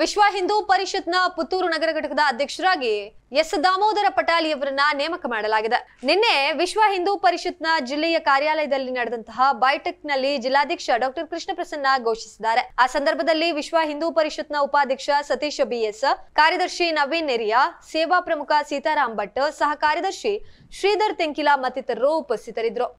ವಿಶ್ವ ಹಿಂದೂ ಪರಿಷತ್ನ ಪುತ್ತೂರು ನಗರ ಘಟಕದ ಅಧ್ಯಕ್ಷರಾಗಿ ಎಸ್ ದಾಮೋದರ ಪಟಾಲಿ ಅವರನ್ನ ನೇಮಕ ಮಾಡಲಾಗಿದೆ ನಿನ್ನೆ ವಿಶ್ವ ಹಿಂದೂ ಪರಿಷತ್ನ ಜಿಲ್ಲೆಯ ಕಾರ್ಯಾಲಯದಲ್ಲಿ ನಡೆದಂತಹ ಬೈಟೆಕ್ನಲ್ಲಿ ಜಿಲ್ಲಾಧ್ಯಕ್ಷ ಡಾಕ್ಟರ್ ಕೃಷ್ಣ ಪ್ರಸನ್ನ ಘೋಷಿಸಿದ್ದಾರೆ ಆ ಸಂದರ್ಭದಲ್ಲಿ ವಿಶ್ವ ಹಿಂದೂ ಪರಿಷತ್ನ ಉಪಾಧ್ಯಕ್ಷ ಸತೀಶ ಎಸ್ ಕಾರ್ಯದರ್ಶಿ ನವೀನ್ ನೆರಿಯಾ ಸೇವಾ ಪ್ರಮುಖ ಸೀತಾರಾಮ್ ಭಟ್ ಸಹ ಕಾರ್ಯದರ್ಶಿ ಶ್ರೀಧರ್ ತೆಂಕಿಲಾ ಮತ್ತಿತರರು ಉಪಸ್ಥಿತರಿದ್ದರು